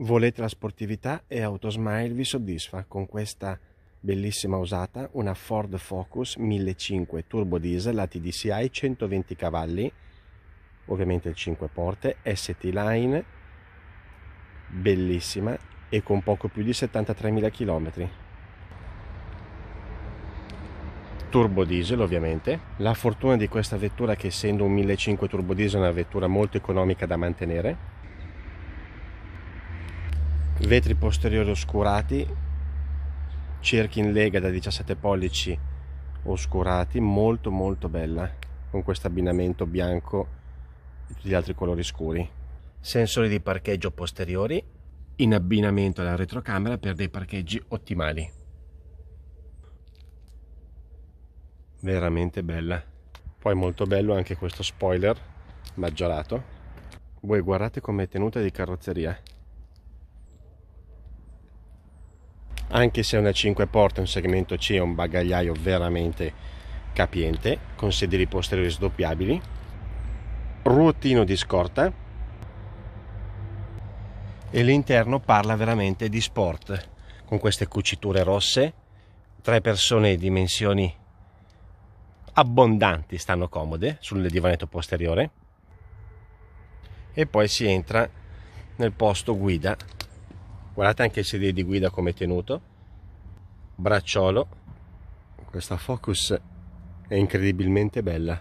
Volete la sportività e Autosmile vi soddisfa con questa bellissima usata, una Ford Focus 1500 turbo diesel, la TDCI 120 cavalli, ovviamente il 5 porte, ST Line, bellissima e con poco più di 73.000 km. Turbo diesel ovviamente. La fortuna di questa vettura è che essendo un 1500 turbo diesel è una vettura molto economica da mantenere vetri posteriori oscurati cerchi in lega da 17 pollici oscurati molto molto bella con questo abbinamento bianco e tutti gli altri colori scuri sensori di parcheggio posteriori in abbinamento alla retrocamera per dei parcheggi ottimali veramente bella poi molto bello anche questo spoiler maggiorato voi guardate come è tenuta di carrozzeria anche se è una 5 porte, un segmento C è un bagagliaio veramente capiente, con sedili posteriori sdoppiabili, ruotino di scorta e l'interno parla veramente di sport, con queste cuciture rosse, tre persone di dimensioni abbondanti stanno comode sul divanetto posteriore e poi si entra nel posto guida guardate anche il sedile di guida come è tenuto bracciolo questa Focus è incredibilmente bella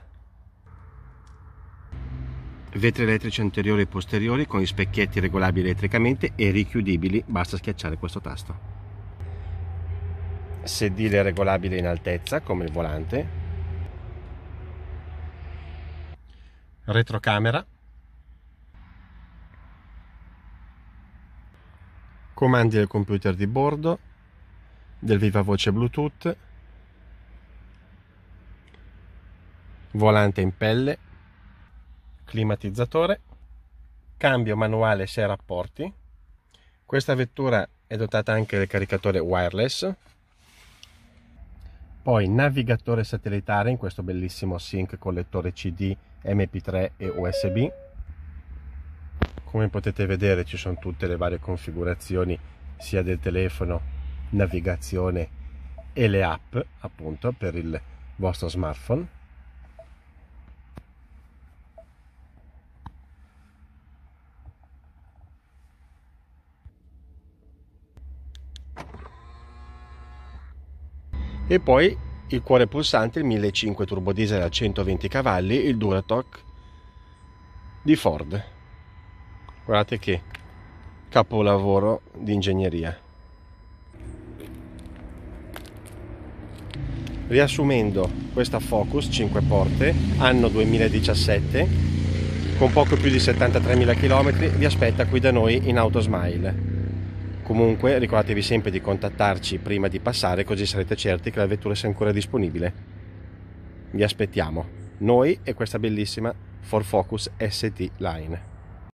vetri elettrici anteriori e posteriori con gli specchietti regolabili elettricamente e richiudibili basta schiacciare questo tasto sedile regolabile in altezza come il volante retrocamera comandi del computer di bordo, del viva voce Bluetooth, volante in pelle, climatizzatore, cambio manuale se rapporti. Questa vettura è dotata anche del caricatore wireless, poi navigatore satellitare in questo bellissimo sync con lettore CD, MP3 e USB come potete vedere ci sono tutte le varie configurazioni sia del telefono navigazione e le app appunto per il vostro smartphone e poi il cuore pulsante il 1500 turbo diesel a 120 cavalli il Duratoc di Ford guardate che capolavoro di ingegneria riassumendo questa Focus 5 porte anno 2017 con poco più di 73.000 km vi aspetta qui da noi in Autosmile comunque ricordatevi sempre di contattarci prima di passare così sarete certi che la vettura sia ancora disponibile vi aspettiamo noi e questa bellissima for Focus ST Line